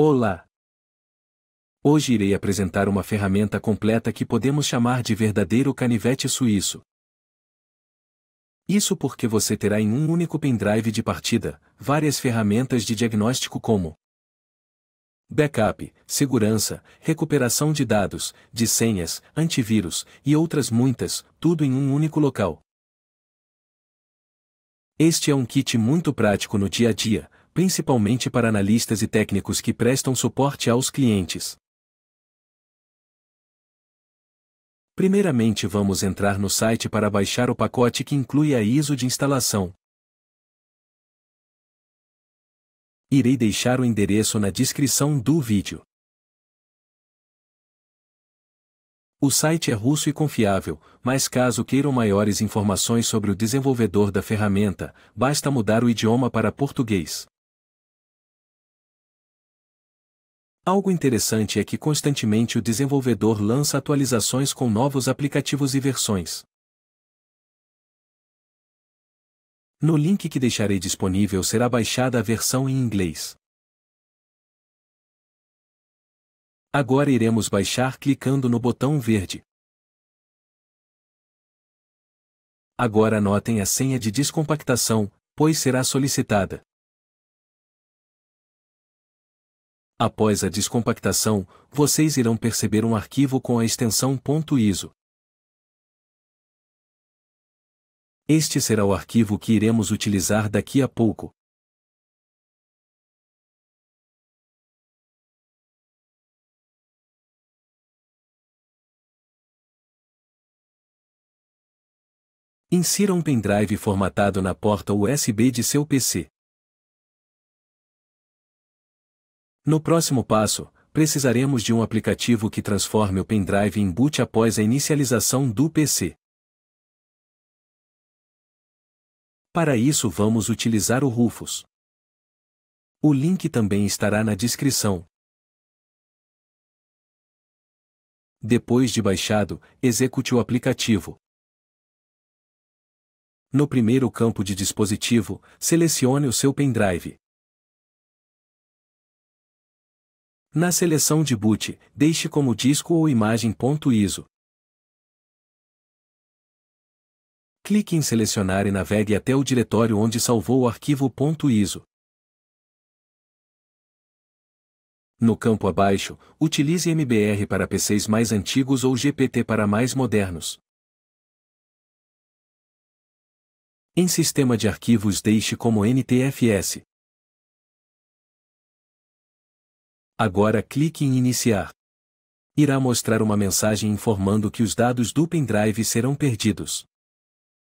Olá! Hoje irei apresentar uma ferramenta completa que podemos chamar de verdadeiro canivete suíço. Isso porque você terá em um único pendrive de partida várias ferramentas de diagnóstico como backup, segurança, recuperação de dados, de senhas, antivírus e outras muitas, tudo em um único local. Este é um kit muito prático no dia a dia, principalmente para analistas e técnicos que prestam suporte aos clientes. Primeiramente vamos entrar no site para baixar o pacote que inclui a ISO de instalação. Irei deixar o endereço na descrição do vídeo. O site é russo e confiável, mas caso queiram maiores informações sobre o desenvolvedor da ferramenta, basta mudar o idioma para português. Algo interessante é que constantemente o desenvolvedor lança atualizações com novos aplicativos e versões. No link que deixarei disponível será baixada a versão em inglês. Agora iremos baixar clicando no botão verde. Agora anotem a senha de descompactação, pois será solicitada. Após a descompactação, vocês irão perceber um arquivo com a extensão .iso. Este será o arquivo que iremos utilizar daqui a pouco. Insira um pendrive formatado na porta USB de seu PC. No próximo passo, precisaremos de um aplicativo que transforme o pendrive em boot após a inicialização do PC. Para isso vamos utilizar o Rufus. O link também estará na descrição. Depois de baixado, execute o aplicativo. No primeiro campo de dispositivo, selecione o seu pendrive. Na seleção de boot, deixe como disco ou imagem .iso. Clique em selecionar e navegue até o diretório onde salvou o arquivo .iso. No campo abaixo, utilize MBR para PCs mais antigos ou GPT para mais modernos. Em sistema de arquivos deixe como NTFS. Agora clique em Iniciar. Irá mostrar uma mensagem informando que os dados do pendrive serão perdidos.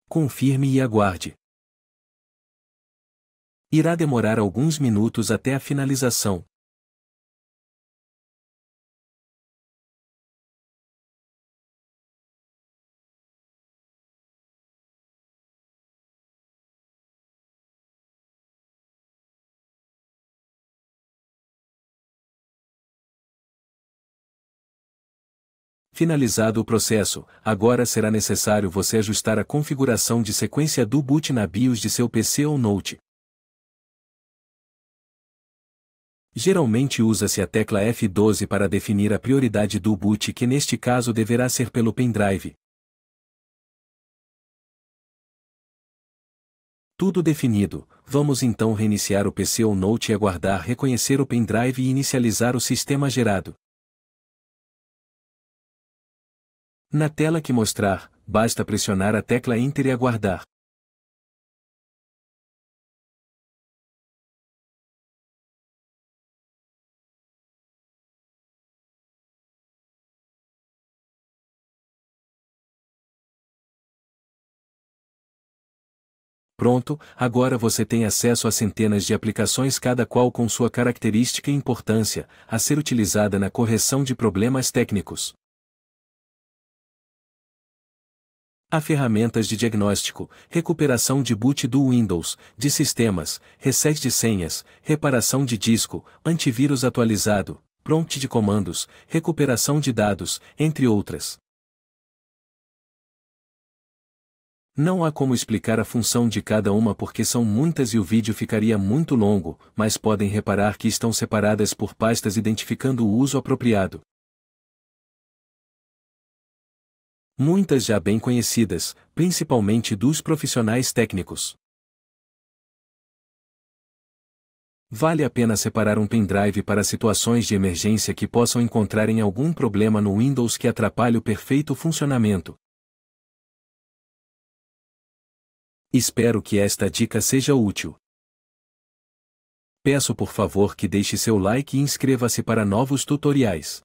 Confirme e aguarde. Irá demorar alguns minutos até a finalização, Finalizado o processo, agora será necessário você ajustar a configuração de sequência do boot na BIOS de seu PC ou Note. Geralmente usa-se a tecla F12 para definir a prioridade do boot que neste caso deverá ser pelo pendrive. Tudo definido, vamos então reiniciar o PC ou Note e aguardar reconhecer o pendrive e inicializar o sistema gerado. Na tela que mostrar, basta pressionar a tecla Enter e aguardar. Pronto, agora você tem acesso a centenas de aplicações cada qual com sua característica e importância, a ser utilizada na correção de problemas técnicos. Há ferramentas de diagnóstico, recuperação de boot do Windows, de sistemas, reset de senhas, reparação de disco, antivírus atualizado, prompt de comandos, recuperação de dados, entre outras. Não há como explicar a função de cada uma porque são muitas e o vídeo ficaria muito longo, mas podem reparar que estão separadas por pastas identificando o uso apropriado. muitas já bem conhecidas, principalmente dos profissionais técnicos. Vale a pena separar um pendrive para situações de emergência que possam encontrar em algum problema no Windows que atrapalhe o perfeito funcionamento. Espero que esta dica seja útil. Peço por favor que deixe seu like e inscreva-se para novos tutoriais.